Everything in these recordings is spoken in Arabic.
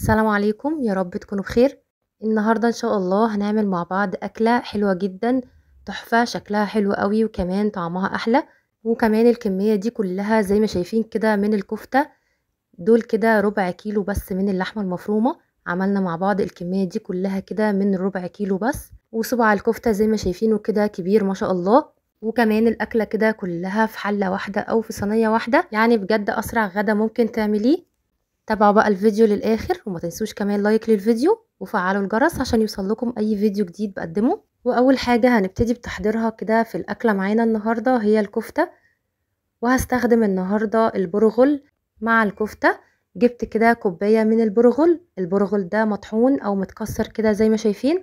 السلام عليكم يا رب تكونوا بخير النهاردة ان شاء الله هنعمل مع بعض اكلة حلوة جدا تحفة شكلها حلو قوي وكمان طعمها احلى وكمان الكمية دي كلها زي ما شايفين كده من الكفتة دول كده ربع كيلو بس من اللحمة المفرومة عملنا مع بعض الكمية دي كلها كده من ربع كيلو بس وصبع الكفتة زي ما شايفينه كده كبير ما شاء الله وكمان الاكله كده كلها في حله واحده او في صينيه واحده يعني بجد اسرع غدا ممكن تعمليه تابعوا بقى الفيديو للاخر وما تنسوش كمان لايك للفيديو وفعلوا الجرس عشان يوصل لكم اي فيديو جديد بقدمه واول حاجه هنبتدي بتحضيرها كده في الاكله معانا النهارده هي الكفته وهستخدم النهارده البرغل مع الكفته جبت كده كوبايه من البرغل البرغل ده مطحون او متكسر كده زي ما شايفين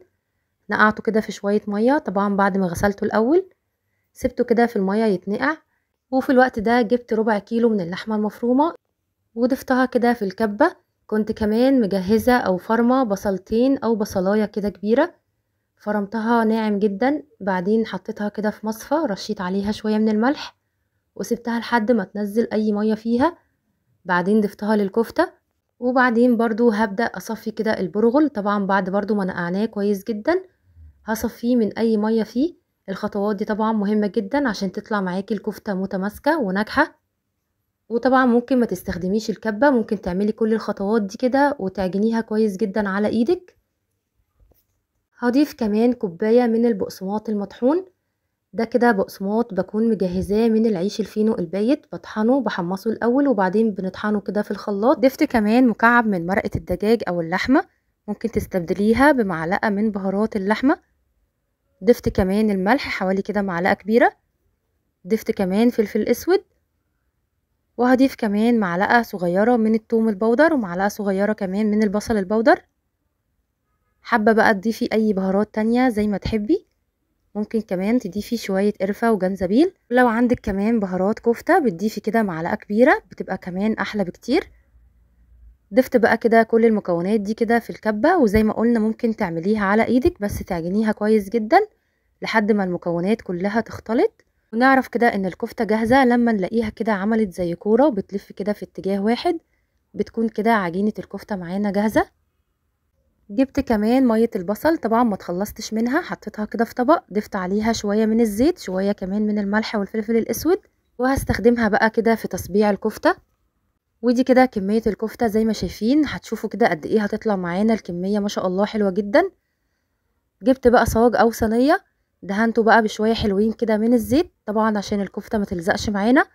نقعته كده في شويه ميه طبعا بعد ما غسلته الاول سبته كده في الميه يتنقع وفي الوقت ده جبت ربع كيلو من اللحمه المفرومه وضفتها كده في الكبة كنت كمان مجهزة أو فرمة بصلتين أو بصلاية كده كبيرة فرمتها ناعم جدا بعدين حطيتها كده في مصفى رشيت عليها شوية من الملح وسبتها لحد ما تنزل أي مية فيها بعدين ضفتها للكفتة وبعدين برضو هبدأ أصفي كده البرغل طبعا بعد برضو ما نقعناه كويس جدا هصفيه من أي مية فيه الخطوات دي طبعا مهمة جدا عشان تطلع معاكي الكفتة متماسكة وناجحة وطبعا ممكن ما تستخدميش الكبة ممكن تعملي كل الخطوات دي كده وتعجنيها كويس جدا على ايدك هضيف كمان كوباية من البقسماط المطحون ده كده بقسماط بكون مجهزاه من العيش الفينو البايت بطحنه بحمصه الاول وبعدين بنطحنه كده في الخلاط ضفت كمان مكعب من مرقة الدجاج او اللحمة ممكن تستبدليها بمعلقة من بهارات اللحمة ضفت كمان الملح حوالي كده معلقة كبيرة ضفت كمان فلفل اسود وهضيف كمان معلقة صغيرة من التوم البودر ومعلقة صغيرة كمان من البصل البودر حابة بقى تضيفي أي بهارات تانية زي ما تحبي ممكن كمان تضيفي شوية قرفة وجنزبيل لو عندك كمان بهارات كفتة بتضيفي كده معلقة كبيرة بتبقى كمان أحلى بكتير ضفت بقى كده كل المكونات دي كده في الكبة وزي ما قلنا ممكن تعمليها على ايدك بس تعجنيها كويس جدا لحد ما المكونات كلها تختلط ونعرف كده ان الكفتة جاهزة لما نلاقيها كده عملت زي كورة وبتلف كده في اتجاه واحد بتكون كده عجينة الكفتة معانا جاهزة جبت كمان مية البصل طبعا ما تخلصتش منها حطيتها كده في طبق ضفت عليها شوية من الزيت شوية كمان من الملح والفلفل الاسود وهستخدمها بقى كده في تصبيع الكفتة ودي كده كمية الكفتة زي ما شايفين هتشوفوا كده قد ايه هتطلع معانا الكمية ما شاء الله حلوة جدا جبت بقى صاج او صينية دهنته بقى بشوية حلوين كده من الزيت طبعا عشان الكفتة ما تلزقش معانا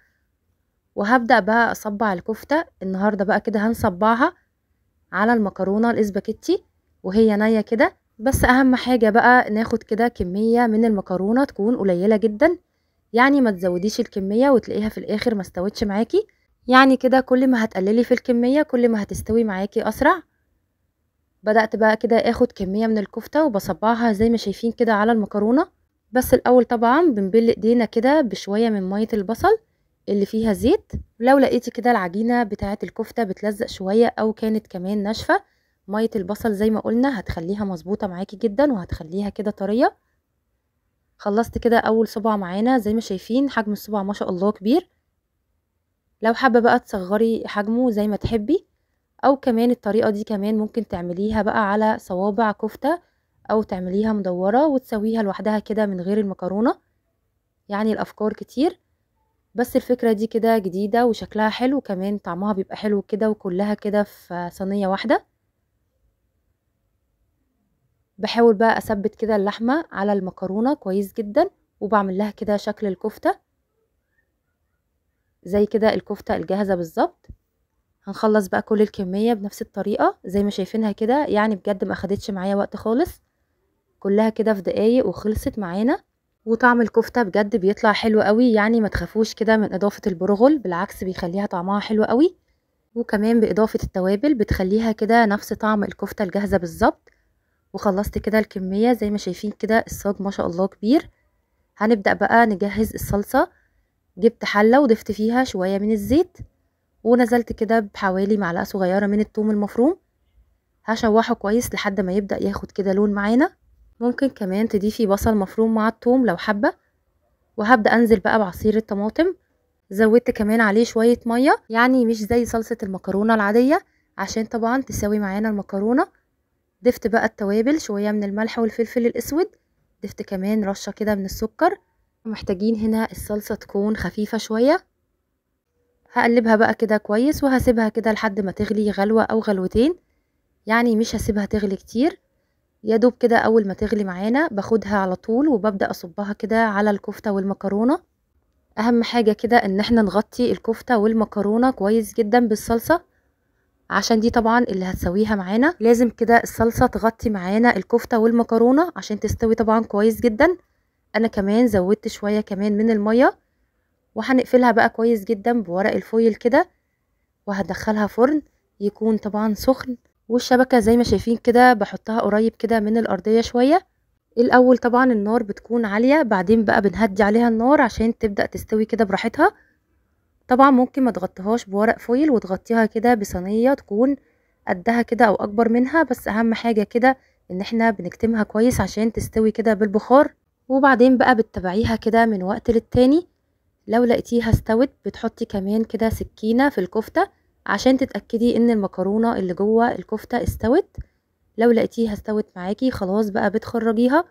وهبدأ بقى أصبع الكفتة النهاردة بقى كده هنصبعها على المكرونة الإسباكتي وهي نية كده بس أهم حاجة بقى ناخد كده كمية من المكرونة تكون قليلة جدا يعني ما تزوديش الكمية وتلاقيها في الآخر ما استوتش معاكي يعني كده كل ما هتقللي في الكمية كل ما هتستوي معاكي أسرع بدأت بقى كده اخد كمية من الكفتة وبصبعها زي ما شايفين كده على المكرونة بس الاول طبعا بنبل ايدينا كده بشويه من ميه البصل اللي فيها زيت لو لقيتي كده العجينه بتاعه الكفته بتلزق شويه او كانت كمان ناشفه ميه البصل زي ما قلنا هتخليها مظبوطه معاكي جدا وهتخليها كده طريه خلصت كده اول صبع معانا زي ما شايفين حجم الصبع ما شاء الله كبير لو حابه بقى تصغري حجمه زي ما تحبي او كمان الطريقه دي كمان ممكن تعمليها بقى على صوابع كفته او تعمليها مدورة وتسويها لوحدها كده من غير المكرونة يعني الافكار كتير بس الفكرة دي كده جديدة وشكلها حلو كمان طعمها بيبقى حلو كده وكلها كده في صينية واحدة بحاول بقى اثبت كده اللحمة على المكرونة كويس جدا وبعمل لها كده شكل الكفتة زي كده الكفتة الجاهزة بالظبط هنخلص بقى كل الكمية بنفس الطريقة زي ما شايفينها كده يعني بجد ما اخدتش معايا وقت خالص كلها كده في دقايق وخلصت معانا وطعم الكفته بجد بيطلع حلو قوي يعني ما تخافوش كده من اضافه البرغل بالعكس بيخليها طعمها حلو قوي وكمان باضافه التوابل بتخليها كده نفس طعم الكفته الجاهزه بالظبط وخلصت كده الكميه زي ما شايفين كده الصاج ما شاء الله كبير هنبدا بقى نجهز الصلصه جبت حله وضفت فيها شويه من الزيت ونزلت كده بحوالي معلقه صغيره من الثوم المفروم هشوحه كويس لحد ما يبدا ياخد كده لون معانا ممكن كمان تضيفي بصل مفروم مع الثوم لو حابه وهبدا انزل بقى بعصير الطماطم زودت كمان عليه شويه ميه يعني مش زي صلصه المكرونه العاديه عشان طبعا تساوي معانا المكرونه ضفت بقى التوابل شويه من الملح والفلفل الاسود ضفت كمان رشه كده من السكر محتاجين هنا الصلصه تكون خفيفه شويه هقلبها بقى كده كويس وهسيبها كده لحد ما تغلي غلوه او غلوتين يعني مش هسيبها تغلي كتير يا دوب كده اول ما تغلي معانا باخدها على طول وببدا اصبها كده على الكفته والمكرونه اهم حاجه كده ان احنا نغطي الكفته والمكرونه كويس جدا بالصلصه عشان دي طبعا اللي هتسويها معانا لازم كده الصلصه تغطي معانا الكفته والمكرونه عشان تستوي طبعا كويس جدا انا كمان زودت شويه كمان من الميه وهنقفلها بقى كويس جدا بورق الفويل كده وهدخلها فرن يكون طبعا سخن والشبكة زي ما شايفين كده بحطها قريب كده من الأرضية شوية الأول طبعا النار بتكون عالية بعدين بقى بنهدي عليها النار عشان تبدأ تستوي كده براحتها طبعا ممكن ما تغطيهاش بورق فويل وتغطيها كده بصينية تكون قدها كده أو أكبر منها بس أهم حاجة كده إن احنا بنكتمها كويس عشان تستوي كده بالبخار وبعدين بقى بتتابعيها كده من وقت للتاني لو لقيتيها استوت بتحطي كمان كده سكينة في الكفتة عشان تتأكدي ان المكرونة اللي جوه الكفتة استوت لو لقيتيها استوت معاكي خلاص بقى بتخرجيها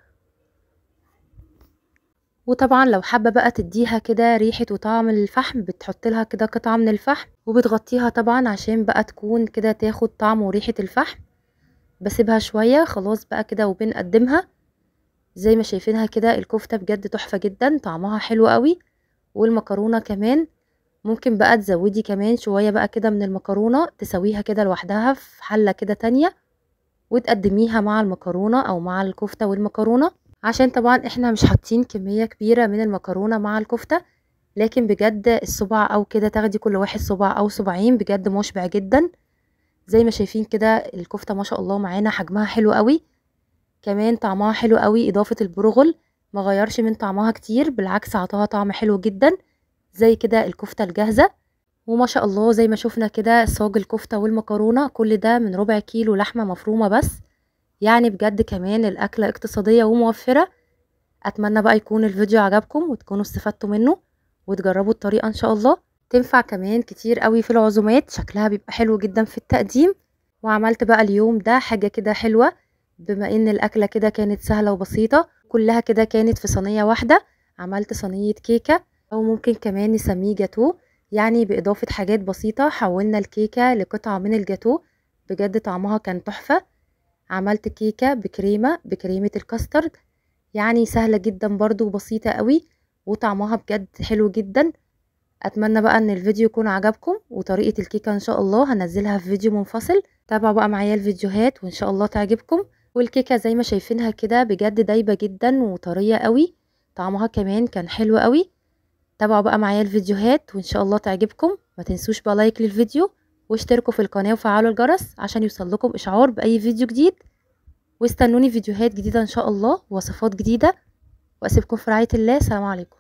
وطبعا لو حابة بقى تديها كده ريحة وطعم الفحم بتحطلها لها كده قطعة من الفحم وبتغطيها طبعا عشان بقى تكون كده تاخد طعم وريحة الفحم بسيبها شوية خلاص بقى كده وبنقدمها زي ما شايفينها كده الكفتة بجد تحفة جدا طعمها حلو قوي والمكرونة كمان ممكن بقى تزودي كمان شوية بقى كده من المكرونة تسويها كده لوحدها في حلة كده تانية وتقدميها مع المكرونة او مع الكفتة والمكرونة عشان طبعا احنا مش حاطين كمية كبيرة من المكرونة مع الكفتة لكن بجد الصبع او كده تاخدي كل واحد صبع او صبعين بجد مشبع جدا زي ما شايفين كده الكفتة ما شاء الله معانا حجمها حلو قوي كمان طعمها حلو قوي اضافة البرغل مغيرش من طعمها كتير بالعكس عطاها طعم حلو جدا زي كده الكفتة الجاهزة وما شاء الله زي ما شفنا كده صاج الكفتة والمكرونة كل ده من ربع كيلو لحمة مفرومة بس يعني بجد كمان الأكلة اقتصادية وموفرة أتمنى بقى يكون الفيديو عجبكم وتكونوا استفدتوا منه وتجربوا الطريقة إن شاء الله تنفع كمان كتير قوي في العزومات شكلها بيبقى حلو جدا في التقديم وعملت بقى اليوم ده حاجة كده حلوة بما ان الأكلة كده كانت سهلة وبسيطة كلها كده كانت في صينية واحدة عملت صينية كيكة أو ممكن كمان نسميه جاتو يعني بإضافة حاجات بسيطة حولنا الكيكة لقطعة من الجاتو بجد طعمها كان تحفة عملت كيكة بكريمة بكريمة الكاسترد يعني سهلة جدا برضو وبسيطة قوي وطعمها بجد حلو جدا اتمنى بقى ان الفيديو يكون عجبكم وطريقة الكيكة ان شاء الله هنزلها في فيديو منفصل تابعوا بقى معايا الفيديوهات وان شاء الله تعجبكم والكيكة زي ما شايفينها كده بجد دايبة جدا وطرية قوي طعمها كمان كان حلو قوي تابعوا بقى معايا الفيديوهات وان شاء الله تعجبكم ما تنسوش بقى لايك للفيديو واشتركوا في القناه وفعلوا الجرس عشان يوصل لكم اشعار باي فيديو جديد واستنوني فيديوهات جديده ان شاء الله ووصفات جديده واسيبكم في رعايه الله سلام عليكم